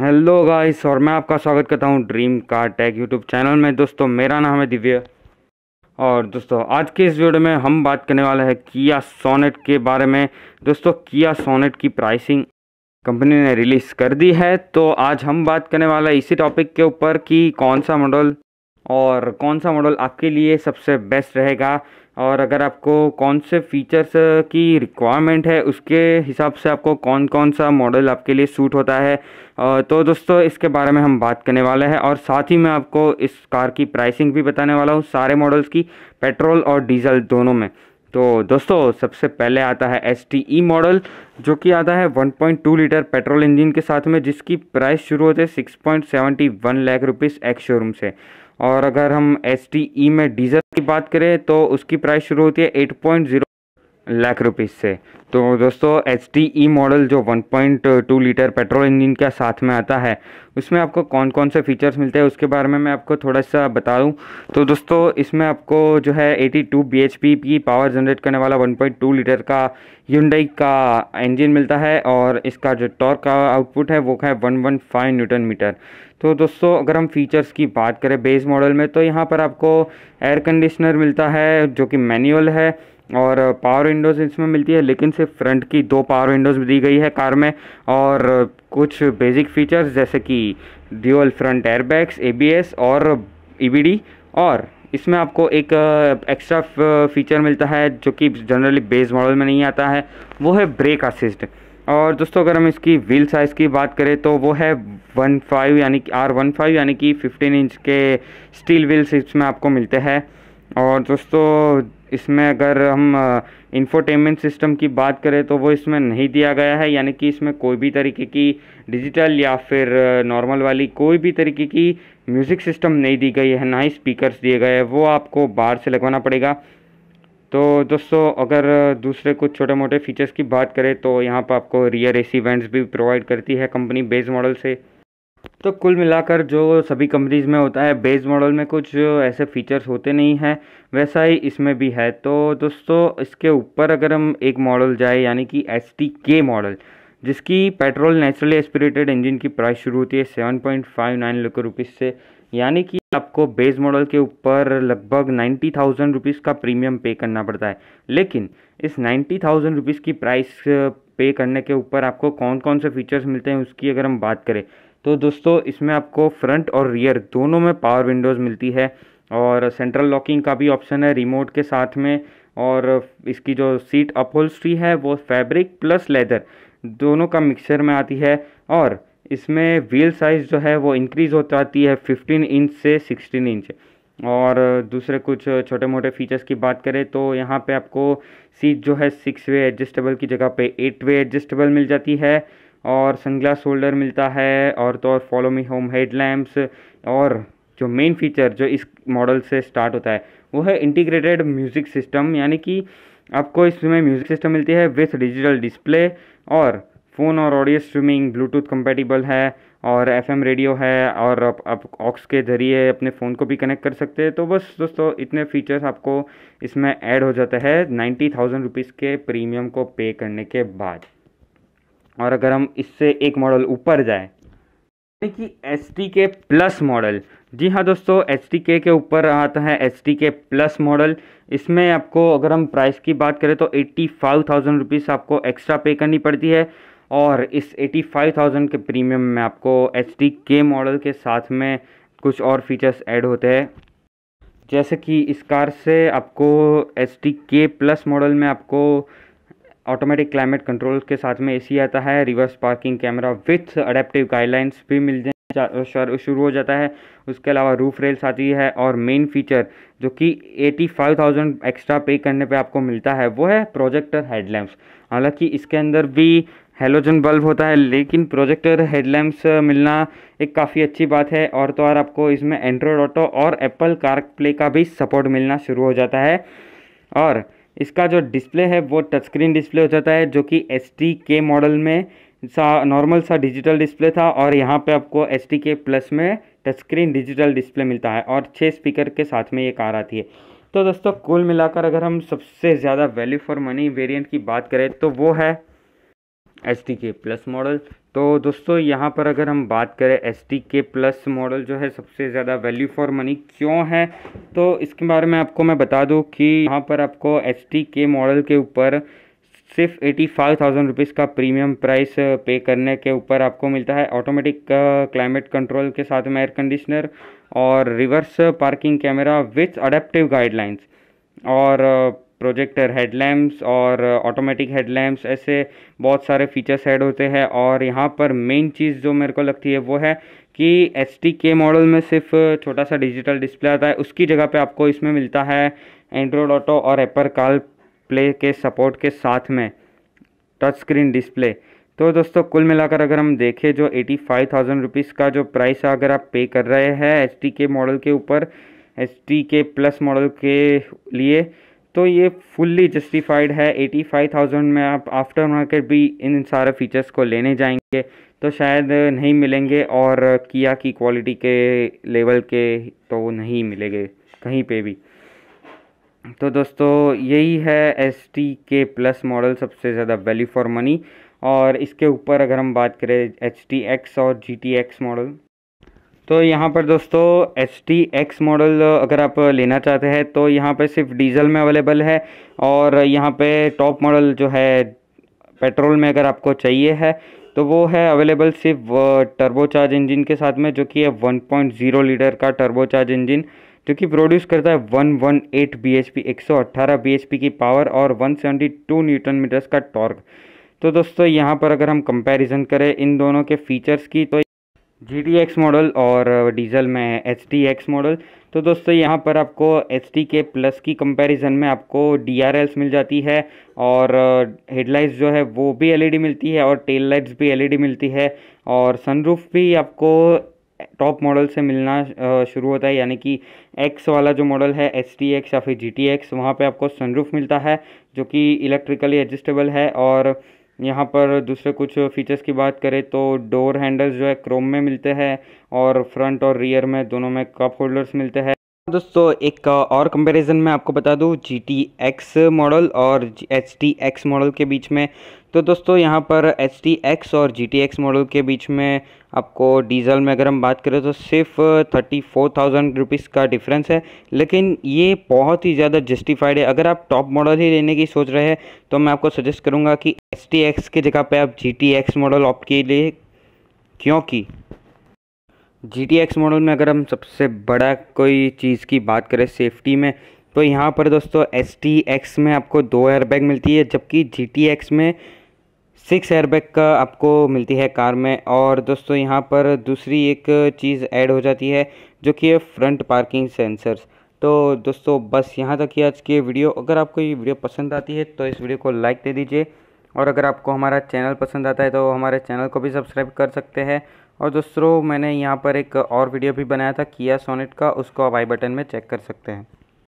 hello guys और मैं आपका स्वागत करता हूँ dream car tag YouTube channel में दोस्तों मेरा नाम है दिव्य और दोस्तों आज के इस वीडियो में हम बात करने वाले हैं किया सोनेट के बारे में दोस्तों किया सोनेट की प्राइसिंग कंपनी ने रिलीज़ कर दी है तो आज हम बात करने वाले इसी टॉपिक के ऊपर कि कौन सा मॉडल और कौन सा मॉडल आपके लिए सबसे बेस्ट रहेगा और अगर आपको कौन से फीचर्स की रिक्वायरमेंट है उसके हिसाब से आपको कौन कौन सा मॉडल आपके लिए सूट होता है तो दोस्तों इसके बारे में हम बात करने वाले हैं और साथ ही मैं आपको इस कार की प्राइसिंग भी बताने वाला हूँ सारे मॉडल्स की पेट्रोल और डीजल दोनों में तो दोस्तों सबसे पहले आता है एस टी ई मॉडल जो कि आता है 1.2 लीटर पेट्रोल इंजन के साथ में जिसकी प्राइस शुरू होते हैं six point seventy one lakh rupees ex showroom से और अगर हम एस e में डीजल की बात करें तो उसकी प्राइस शुरू होती है eight point zero lakh rupees से तो दोस्तों एच टी ई मॉडल जो 1.2 लीटर पेट्रोल इंजन का साथ में आता है उसमें आपको कौन कौन से फीचर्स मिलते हैं उसके बारे में मैं आपको थोड़ा सा बता दूँ तो दोस्तों इसमें आपको जो है 82 bhp की पावर जनरेट करने वाला 1.2 लीटर का यूंडई का इंजन मिलता है और इसका जो टॉर्क का आउटपुट है वो है फाइव न्यूटन मीटर तो दोस्तों अगर हम फीचर्स की बात करें बेस मॉडल में तो यहाँ पर आपको एयर कंडीशनर मिलता है जो कि मैनुअल है और पावर विंडोज़ इसमें मिलती है लेकिन सिर्फ फ्रंट की दो पावर विंडोज़ दी गई है कार में और कुछ बेसिक फीचर्स जैसे कि ड्यूअल फ्रंट एयरबैग्स एबीएस और ईबीडी e और इसमें आपको एक एक्स्ट्रा uh, फीचर uh, मिलता है जो कि जनरली बेस मॉडल में नहीं आता है वो है ब्रेक असिस्ट और दोस्तों अगर हम इसकी व्हील साइज़ की बात करें तो वो है वन फाइव यानी कि आर वन फाइव यानी कि फिफ्टीन इंच के स्टील व्हील्स इसमें आपको मिलते हैं और दोस्तों इसमें अगर हम इंफोटेनमेंट सिस्टम की बात करें तो वो इसमें नहीं दिया गया है यानी कि इसमें कोई भी तरीके की डिजिटल या फिर नॉर्मल वाली कोई भी तरीके की म्यूज़िक सिस्टम नहीं दी गई है ना ही स्पीकर्स दिए गए हैं वो आपको बाहर से लगवाना पड़ेगा तो दोस्तों अगर दूसरे कुछ छोटे मोटे फीचर्स की बात करें तो यहाँ पर आपको रियर एसी वेंट्स भी प्रोवाइड करती है कंपनी बेस मॉडल से तो कुल मिलाकर जो सभी कंपनीज में होता है बेस मॉडल में कुछ ऐसे फीचर्स होते नहीं हैं वैसा ही इसमें भी है तो दोस्तों इसके ऊपर अगर हम एक मॉडल जाए यानी कि एस के मॉडल जिसकी पेट्रोल नेचुरली एस्पिरेटेड इंजन की प्राइस शुरू होती है seven point five nine lakh rupees से यानी कि आपको बेस मॉडल के ऊपर लगभग नाइन्टी थाउजेंड रुपीज़ का प्रीमियम पे करना पड़ता है लेकिन इस नाइन्टी थाउजेंड रुपीज़ की प्राइस पे करने के ऊपर आपको कौन कौन से फीचर्स मिलते हैं उसकी अगर हम बात करें तो दोस्तों इसमें आपको फ्रंट और रियर दोनों में पावर विंडोज़ मिलती है और सेंट्रल लॉकिंग का भी ऑप्शन है रिमोट के साथ में और इसकी जो सीट अपहोल्स्ट्री है वो फैब्रिक प्लस लेदर दोनों का मिक्सचर में आती है और इसमें व्हील साइज़ जो है वो इंक्रीज़ हो जाती है 15 इंच से 16 इंच और दूसरे कुछ छोटे मोटे फीचर्स की बात करें तो यहाँ पे आपको सीट जो है सिक्स वे एडजस्टेबल की जगह पे एट वे एडजस्टेबल मिल जाती है और सनग्लास होल्डर मिलता है और तो और फॉलो मी होम हेडलैम्प्स और जो मेन फीचर जो इस मॉडल से स्टार्ट होता है वो है इंटीग्रेटेड म्यूज़िक सिस्टम यानी कि आपको इसमें म्यूज़िक सिस्टम मिलती है विथ डिजिटल डिस्प्ले और फ़ोन और ऑडियो स्ट्रीमिंग ब्लूटूथ कंपेटिबल है और एफएम रेडियो है और आप, आप ऑक्स के ज़रिए अपने फ़ोन को भी कनेक्ट कर सकते हैं तो बस दोस्तों इतने फीचर्स आपको इसमें ऐड हो जाते हैं नाइन्टी थाउजेंड रुपीज़ के प्रीमियम को पे करने के बाद और अगर हम इससे एक मॉडल ऊपर जाए यानी कि S T K plus model जी हाँ दोस्तों एस टी के के ऊपर आता है S T K plus model इसमें आपको अगर हम प्राइस की बात करें तो एट्टी फाइव थाउजेंड रुपीज़ आपको एक्स्ट्रा पे करनी पड़ती है और इस एटी फाइव थाउजेंड के प्रीमियम में आपको एच टी के मॉडल के साथ में कुछ और फीचर्स ऐड होते हैं जैसे कि इस कार से आपको H T K plus model में आपको ऑटोमेटिक क्लाइमेट कंट्रोल के साथ में एसी आता है reverse parking camera with adaptive guidelines भी मिल जाए शुरू हो जाता है उसके अलावा रूफ रेल्स आती है और मेन फीचर जो कि 85,000 एक्स्ट्रा पे करने पे आपको मिलता है वो है प्रोजेक्टर हेडलैम्प्स हालांकि इसके अंदर भी हेलोजन बल्ब होता है लेकिन प्रोजेक्टर हेडलैम्प्स मिलना एक काफ़ी अच्छी बात है और तो और आपको इसमें एंड्रॉयड ऑटो और एप्पल कार प्ले का भी सपोर्ट मिलना शुरू हो जाता है और इसका जो डिस्प्ले है वो टच स्क्रीन डिस्प्ले हो जाता है जो कि एस के मॉडल में सा नॉर्मल सा डिजिटल डिस्प्ले था और यहाँ पे आपको एस के प्लस में टच स्क्रीन डिजिटल डिस्प्ले मिलता है और छः स्पीकर के साथ में ये कार आती है तो दोस्तों कुल मिलाकर अगर हम सबसे ज़्यादा वैल्यू फॉर मनी वेरियंट की बात करें तो वो है S T K plus model तो दोस्तों यहाँ पर अगर हम बात करें S T K plus model जो है सबसे ज़्यादा वैल्यू फॉर मनी क्यों है तो इसके बारे में आपको मैं बता दूँ कि यहाँ पर आपको एस टी के मॉडल के ऊपर सिर्फ एटी फाइव थाउजेंड रुपीज़ का प्रीमियम प्राइस पे करने के ऊपर आपको मिलता है ऑटोमेटिक क्लाइमेट कंट्रोल के साथ में एयर कंडीशनर और reverse parking camera with adaptive guidelines और uh, प्रोजेक्टर हेडलैम्प्स और ऑटोमेटिक हेडलैम्प्स ऐसे बहुत सारे फीचर्स ऐड होते हैं और यहाँ पर मेन चीज़ जो मेरे को लगती है वो है कि एच के मॉडल में सिर्फ छोटा सा डिजिटल डिस्प्ले आता है उसकी जगह पे आपको इसमें मिलता है एंड्रॉयड ऑटो और एपर कार प्ले के सपोर्ट के साथ में टच स्क्रीन डिस्प्ले तो दोस्तों कुल मिलाकर अगर हम देखें जो एटी फाइव थाउजेंड रुपीज़ का जो प्राइस है अगर आप पे कर रहे हैं एच के मॉडल के ऊपर एच के प्लस मॉडल के लिए तो ये फुल्ली जस्टिफाइड है एटी फाइव थाउजेंड में आप आफ्टर मार्केट भी इन सारे फीचर्स को लेने जाएंगे तो शायद नहीं मिलेंगे और किया की क्वालिटी के लेवल के तो नहीं मिलेंगे कहीं पे भी तो दोस्तों यही है S T K plus model सबसे ज़्यादा वैल्यू फॉर मनी और इसके ऊपर अगर हम बात करें एच टी एक्स और जी टी एक्स मॉडल तो यहाँ पर दोस्तों एस टी एक्स मॉडल अगर आप लेना चाहते हैं तो यहाँ पर सिर्फ डीजल में अवेलेबल है और यहाँ पे टॉप मॉडल जो है पेट्रोल में अगर आपको चाहिए है तो वो है अवेलेबल सिर्फ टर्बो चार्ज इंजन के साथ में जो कि है 1.0 लीटर का टर्बो चार्ज इंजन जो कि प्रोड्यूस करता है 118 एच पी एक की पावर और 172 न्यूटन मीटर्स का टॉर्क तो दोस्तों यहाँ पर अगर हम कंपैरिजन करें इन दोनों के फीचर्स की तो जी टी एक्स मॉडल और डीजल में एच टी एक्स मॉडल तो दोस्तों यहाँ पर आपको एच टी के प्लस की कंपैरिजन में आपको डी आर एल्स मिल जाती है और हेडलाइट्स जो है वो भी एल ई डी मिलती है और टेल लाइट्स भी एल ई डी मिलती है और सनरूफ भी आपको टॉप मॉडल से मिलना शुरू होता है यानी कि एक्स वाला जो मॉडल है एच टी एक्स या फिर जी टी एक्स वहाँ पर आपको सनरूफ मिलता है जो कि इलेक्ट्रिकली एडजस्टेबल है और यहाँ पर दूसरे कुछ फीचर्स की बात करें तो डोर हैंडल्स जो है क्रोम में मिलते हैं और फ्रंट और रियर में दोनों में कप होल्डर्स मिलते हैं दोस्तों एक और कंपैरिजन मैं आपको बता दूं जी टी एक्स मॉडल और एच टी एक्स मॉडल के बीच में तो दोस्तों यहाँ पर एच टी एक्स और जी टी एक्स मॉडल के बीच में आपको डीजल में अगर हम बात करें तो सिर्फ थर्टी फोर थाउजेंड रुपीज़ का डिफरेंस है लेकिन ये बहुत ही ज़्यादा जस्टिफाइड है अगर आप टॉप मॉडल ही लेने की सोच रहे हैं तो मैं आपको सजेस्ट करूँगा कि एस टी एक्स की जगह पर आप G T X model opt के लिए क्योंकि जी टी एक्स मॉडल में अगर हम सबसे बड़ा कोई चीज़ की बात करें सेफ्टी में तो यहाँ पर दोस्तों एस टी एक्स में आपको दो एयरबैग मिलती है जबकि जी टी एक्स में सिक्स एयरबैग का आपको मिलती है कार में और दोस्तों यहाँ पर दूसरी एक चीज़ ऐड हो जाती है जो कि है फ्रंट पार्किंग सेंसर्स तो दोस्तों बस यहाँ तक ही आज की वीडियो अगर आपको ये वीडियो पसंद आती है तो इस वीडियो को लाइक दे दीजिए और अगर आपको हमारा चैनल पसंद आता है तो हमारे चैनल को भी सब्सक्राइब कर सकते हैं और दोस्तों मैंने यहाँ पर एक और वीडियो भी बनाया था किया सोनेट का उसको आप आई बटन में चेक कर सकते हैं